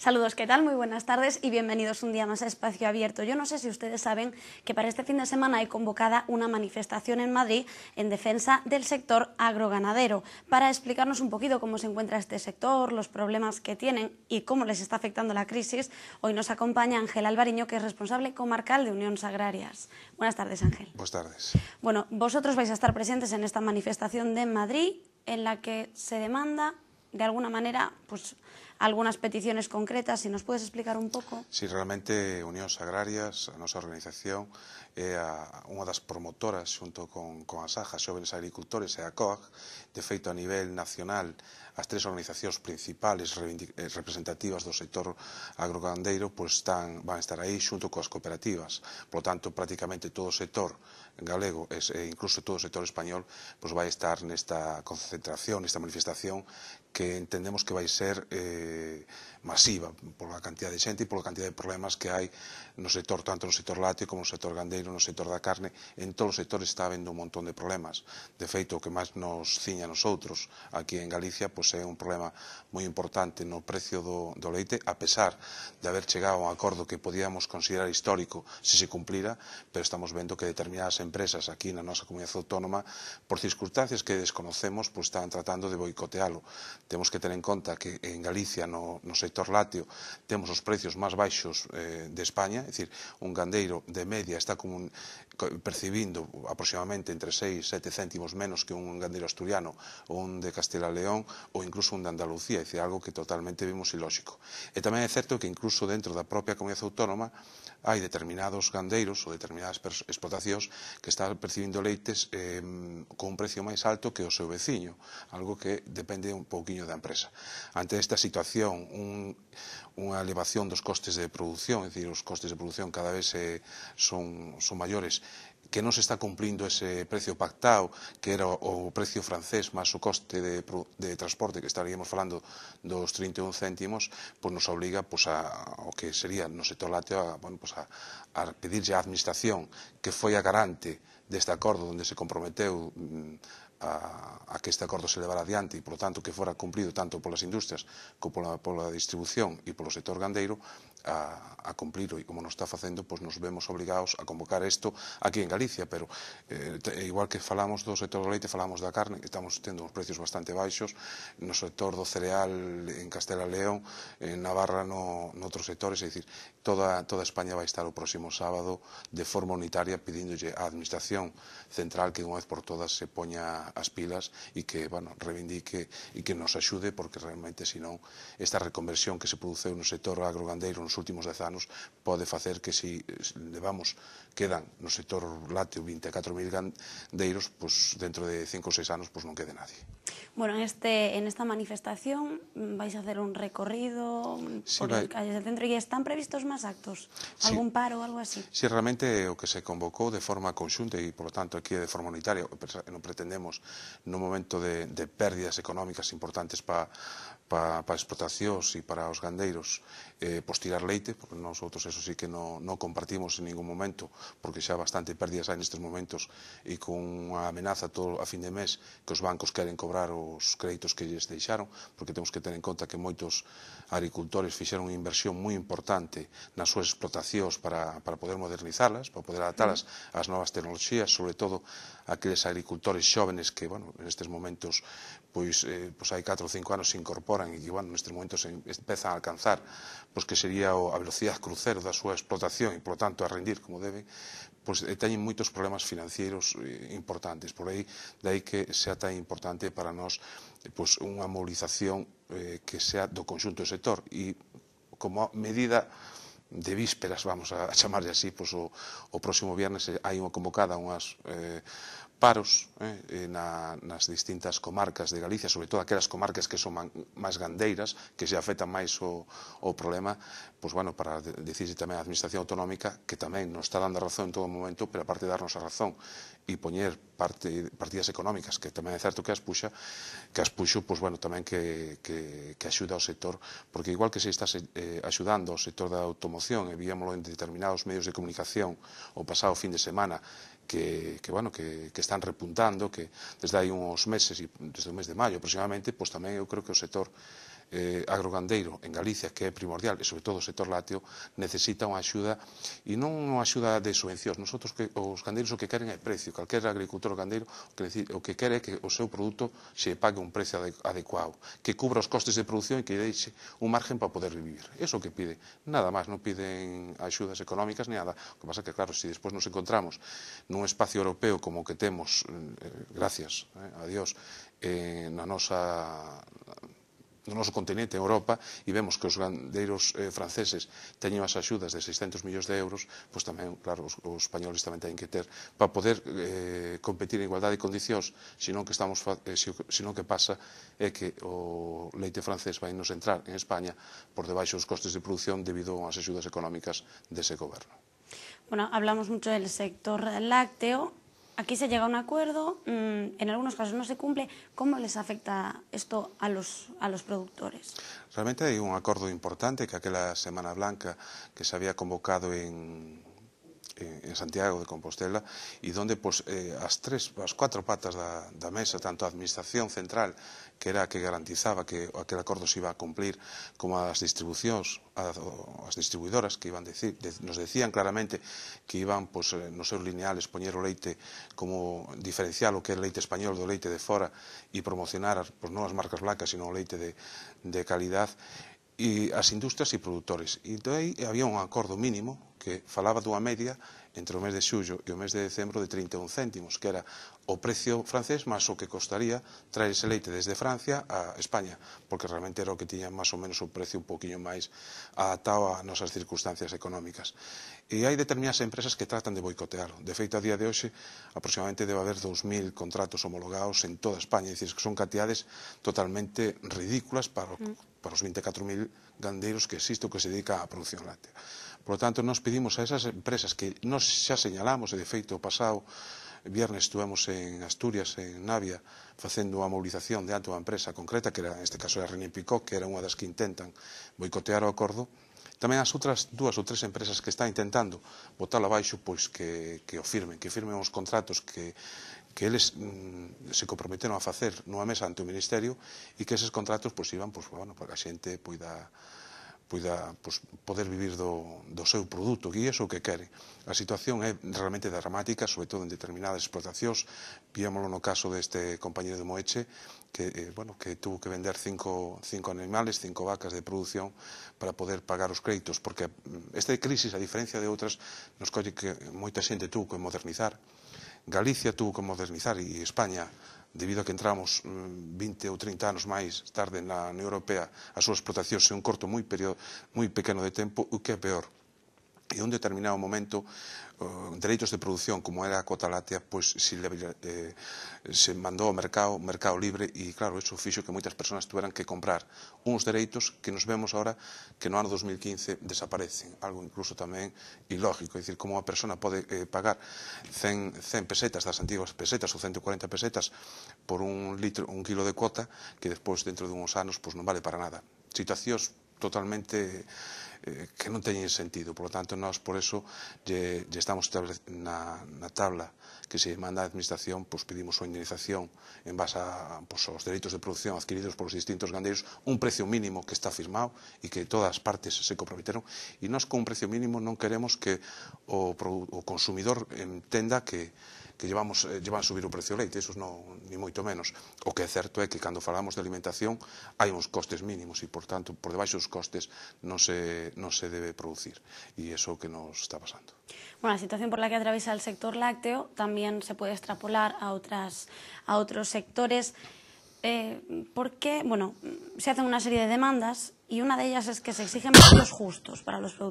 Saludos, ¿qué tal? Muy buenas tardes y bienvenidos un día más a Espacio Abierto. Yo no sé si ustedes saben que para este fin de semana hay convocada una manifestación en Madrid en defensa del sector agroganadero. Para explicarnos un poquito cómo se encuentra este sector, los problemas que tienen y cómo les está afectando la crisis, hoy nos acompaña Ángel Alvariño, que es responsable comarcal de Unión Agrarias. Buenas tardes, Ángel. Buenas tardes. Bueno, vosotros vais a estar presentes en esta manifestación de Madrid en la que se demanda de alguna manera, pues, algunas peticiones concretas, si nos puedes explicar un pouco. Si, sí, realmente Unións Agrarias, a nosa organización, é a, unha das promotoras xunto con, con as AJA, Xóvenes Agricultores e a COAG, de feito a nivel nacional, as tres organizacións principales eh, representativas do sector agrogandeiro pois están, van estar aí xunto coas cooperativas. Por lo tanto, prácticamente todo o sector galego e incluso todo o sector español pois vai estar nesta concentración, nesta manifestación que entendemos que vai ser eh, masiva pola cantidad de xente e pola cantidad de problemas que hai no sector, tanto no sector lácteo como no sector gandeiro, no sector da carne, en todos os sectores está habendo un montón de problemas. De feito, o que máis nos ciña a nosotros aquí en Galicia pois é un problema moi importante no precio do, do leite, a pesar de haber chegado a un acordo que podíamos considerar histórico se se cumplira, pero estamos vendo que determinadas empresas aquí na nosa comunidade autónoma, por circunstancias que desconocemos, pois están tratando de boicotealo Temos que ter en conta que en Galicia, no, no sector lácteo, temos os precios máis baixos eh, de España, é dicir, un gandeiro de media está como un, percibindo aproximadamente entre 6 e 7 céntimos menos que un gandeiro asturiano ou un de Castela León ou incluso un de Andalucía, é dicir, algo que totalmente vimos ilóxico. E tamén é certo que incluso dentro da propia comunidade autónoma hai determinados gandeiros ou determinadas explotacións que están percibindo leites eh, con un precio máis alto que o seu veciño, algo que depende un pouquinho dominio da empresa. Ante esta situación, un, unha elevación dos costes de produción, é dicir, os costes de produción cada vez eh, son, son maiores, que non se está cumplindo ese precio pactado, que era o, precio francés máis o coste de, de transporte, que estaríamos falando dos 31 céntimos, pois nos obliga pois, a, o que sería no sector lácteo a, bueno, pois a, a pedirlle á administración que foi a garante deste acordo onde se comprometeu mm, a, a que este acordo se levara adiante e, por tanto, que fora cumplido tanto polas industrias como pola, pola distribución e polo sector gandeiro, a, a cumplirlo e como nos está facendo, pois nos vemos obligados a convocar isto aquí en Galicia, pero eh, igual que falamos do sector do leite, falamos da carne, estamos tendo uns precios bastante baixos, no sector do cereal en Castela León, en Navarra no, noutros sectores, é dicir, toda, toda España vai estar o próximo sábado de forma unitaria pedíndolle á Administración Central que unha vez por todas se poña as pilas e que, bueno, reivindique e que nos axude, porque realmente, senón, esta reconversión que se produceu no sector agrogandeiro, no nos últimos 10 anos pode facer que se eh, levamos quedan no sector lácteo 24.000 gandeiros, pois dentro de 5 ou 6 anos pois non quede nadie. Bueno, en, este, en esta manifestación mm, vais a hacer un recorrido sí, por vai... calles del centro e están previstos máis actos? Sí, Algún paro ou algo así? Si sí, realmente o que se convocou de forma conxunta e, por lo tanto, aquí de forma unitaria, non pretendemos no momento de, de pérdidas económicas importantes para para, para explotacións e para os gandeiros eh, pois tirar leite, porque nosotros eso sí que non no compartimos en ningún momento, porque xa bastante pérdidas hai nestes momentos e con a amenaza todo a fin de mes que os bancos queren cobrar os créditos que lles deixaron, porque temos que ter en conta que moitos agricultores fixeron unha inversión moi importante nas súas explotacións para, para poder modernizarlas, para poder adaptarlas ás novas tecnoloxías, sobre todo aqueles agricultores xóvenes que, bueno, en estes momentos, pois, eh, pois hai 4 ou 5 anos se incorporan e que, bueno, nestes momentos empezan a alcanzar pois que sería a velocidade crucero da súa explotación e, polo tanto, a rendir como deben, pois eh, teñen moitos problemas financieros eh, importantes. Por aí, dai que sea tan importante para nós pois, unha mobilización eh, que sea do conxunto do sector e como medida de vísperas, vamos a chamarlle así, pois o, o próximo viernes eh, hai unha convocada unhas, eh, paros eh, eh, na, nas distintas comarcas de Galicia, sobre todo aquelas comarcas que son máis gandeiras, que se afectan máis o, o problema, pois, bueno, para decirse tamén a Administración Autonómica, que tamén nos está dando razón en todo momento, pero aparte de darnos a razón e poñer parte, partidas económicas, que tamén é certo que as puxa, que as puxo, pois, bueno, tamén que, que, que axuda ao sector, porque igual que se está eh, axudando ao sector da automoción, e víamolo en determinados medios de comunicación o pasado fin de semana, que, que, bueno, que, que están repuntando, que desde hai uns meses, e desde o mes de maio aproximadamente, pois tamén eu creo que o sector eh, agrogandeiro en Galicia, que é primordial, e sobre todo o sector lácteo, necesita unha axuda, e non unha axuda de subvencións. Nosotros, que, os gandeiros, o que queren é precio. Calquer agricultor gandeiro, o que, decir, o que quere é que o seu produto se pague un precio adecuado, que cubra os costes de producción e que deixe un margen para poder vivir. Eso o que pide. Nada máis, non piden axudas económicas ni nada. O que pasa é que, claro, se si despois nos encontramos nun espacio europeo como o que temos, eh, gracias eh, a Dios, eh, na nosa no noso continente, en Europa, e vemos que os gandeiros eh, franceses teñen as axudas de 600 millóns de euros, pois tamén, claro, os, os españoles tamén teñen que ter para poder eh, competir en igualdade de condicións, senón que, estamos, eh, senón que pasa é que o leite francés vai nos entrar en España por debaixo dos costes de producción debido ás axudas económicas dese goberno. Bueno, hablamos mucho del sector lácteo, Aquí se llega a un acuerdo, mm, en algunos casos no se cumple. ¿Cómo les afecta esto a los, a los productores? Realmente hay un acuerdo importante que aquella Semana Blanca que se había convocado en, Eh, en Santiago de Compostela e donde pois, eh, as tres, as cuatro patas da, da mesa, tanto a Administración Central, que era a que garantizaba que aquel acordo se iba a cumplir, como as distribucións, as, distribuidoras que iban decir, de, nos decían claramente que iban pois, nos seus lineales poñer o leite como diferencial o que é leite español do leite de fora e promocionar pois, non as marcas blancas, sino o leite de, de calidad, e as industrias e produtores. E entón aí había un acordo mínimo que falaba dunha media entre o mes de xullo e o mes de decembro de 31 céntimos, que era o precio francés máis o que costaría traer ese leite desde Francia a España, porque realmente era o que tiña máis ou menos o precio un poquinho máis adaptado a nosas circunstancias económicas. E hai determinadas empresas que tratan de boicotearlo. De feito, a día de hoxe, aproximadamente debe haber 2.000 contratos homologados en toda España, é dicir, que son cantidades totalmente ridículas para o mm para os 24.000 gandeiros que existe o que se dedica á produción láctea. Por lo tanto, nos pedimos a esas empresas que nos xa señalamos, e de feito o pasado viernes estuvemos en Asturias, en Navia, facendo a movilización de ante a empresa concreta, que era, neste caso era René Picó, que era unha das que intentan boicotear o acordo, tamén as outras dúas ou tres empresas que están intentando botalo abaixo, pois que, que o firmen, que firmen os contratos que, que eles mm, se comprometeron a facer nunha mesa ante o Ministerio e que eses contratos pois, iban pois, bueno, para que a xente poida poida pois, poder vivir do, do seu produto, que é o que quere. A situación é realmente dramática, sobre todo en determinadas explotacións. Víamolo no caso deste compañero de Moeche, que, eh, bueno, que tuvo que vender cinco, cinco animales, cinco vacas de produción para poder pagar os créditos, porque mm, esta crisis, a diferencia de outras, nos colle que moita xente tuvo que modernizar. Galicia tuvo que modernizar e España debido a que entramos 20 mm, ou 30 anos máis tarde na Unión Europea, a súas explotación se un corto moi, período, moi pequeno de tempo, o que é peor, e un determinado momento eh, dereitos de produción como era a cota láctea pois se, le, eh, se mandou ao mercado mercado libre e claro, iso fixo que moitas persoas tuveran que comprar uns dereitos que nos vemos ahora que no ano 2015 desaparecen, algo incluso tamén ilógico, é dicir, como unha persona pode eh, pagar 100, 100 pesetas das antigas pesetas ou 140 pesetas por un litro, un kilo de cota que despois dentro de uns anos pois non vale para nada. Situacións totalmente Eh, que non teñen sentido. Por lo tanto, nós por eso lle, lle estamos na, na tabla que se manda a Administración, pois pedimos a indemnización en base a, pois, aos dereitos de producción adquiridos polos distintos gandeiros, un precio mínimo que está firmado e que todas as partes se comprometeron. E nós con un precio mínimo non queremos que o, o consumidor entenda que que llevamos, eh, llevan subir o precio do leite, iso non, ni moito menos. O que é certo é que cando falamos de alimentación hai uns costes mínimos e, por tanto, por debaixo dos costes non se, non se debe producir. E iso que nos está pasando. Bueno, a situación por la que atravesa el sector lácteo tamén se pode extrapolar a, outras, a outros sectores eh, porque, bueno, se hacen unha serie de demandas e unha de é es que se exigen precios justos para os produtos